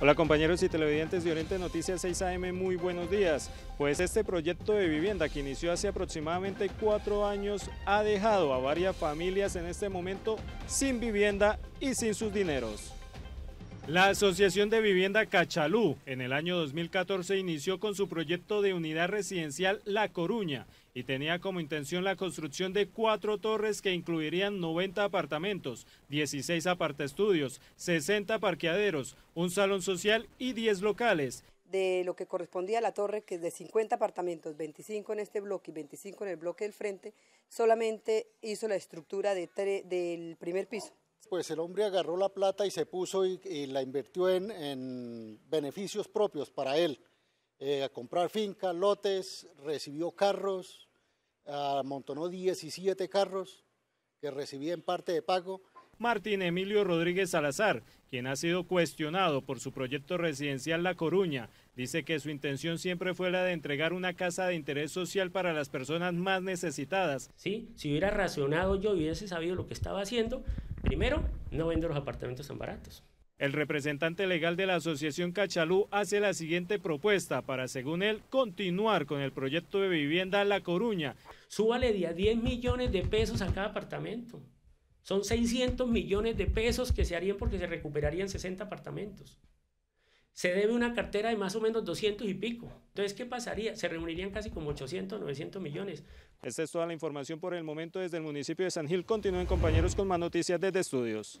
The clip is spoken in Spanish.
Hola compañeros y televidentes de Oriente Noticias 6 AM, muy buenos días. Pues este proyecto de vivienda que inició hace aproximadamente cuatro años ha dejado a varias familias en este momento sin vivienda y sin sus dineros. La Asociación de Vivienda Cachalú en el año 2014 inició con su proyecto de unidad residencial La Coruña y tenía como intención la construcción de cuatro torres que incluirían 90 apartamentos, 16 estudios, 60 parqueaderos, un salón social y 10 locales. De lo que correspondía a la torre, que es de 50 apartamentos, 25 en este bloque y 25 en el bloque del frente, solamente hizo la estructura de del primer piso. Pues el hombre agarró la plata y se puso y, la invirtió en, beneficios propios para él, eh, a comprar fincas, lotes, recibió carros, amontonó 17 carros que recibía en parte de pago. Martín Emilio Rodríguez Salazar, quien ha sido cuestionado por su proyecto residencial La Coruña, dice que su intención siempre fue la de entregar una casa de interés social para las personas más necesitadas. Sí, si hubiera racionado yo, hubiese sabido lo que estaba haciendo, Primero, no vende los apartamentos tan baratos. El representante legal de la Asociación Cachalú hace la siguiente propuesta para, según él, continuar con el proyecto de vivienda La Coruña. Súbale 10 millones de pesos a cada apartamento. Son 600 millones de pesos que se harían porque se recuperarían 60 apartamentos se debe una cartera de más o menos 200 y pico. Entonces, ¿qué pasaría? Se reunirían casi como 800, 900 millones. Esta es toda la información por el momento desde el municipio de San Gil. Continúen compañeros con más noticias desde estudios.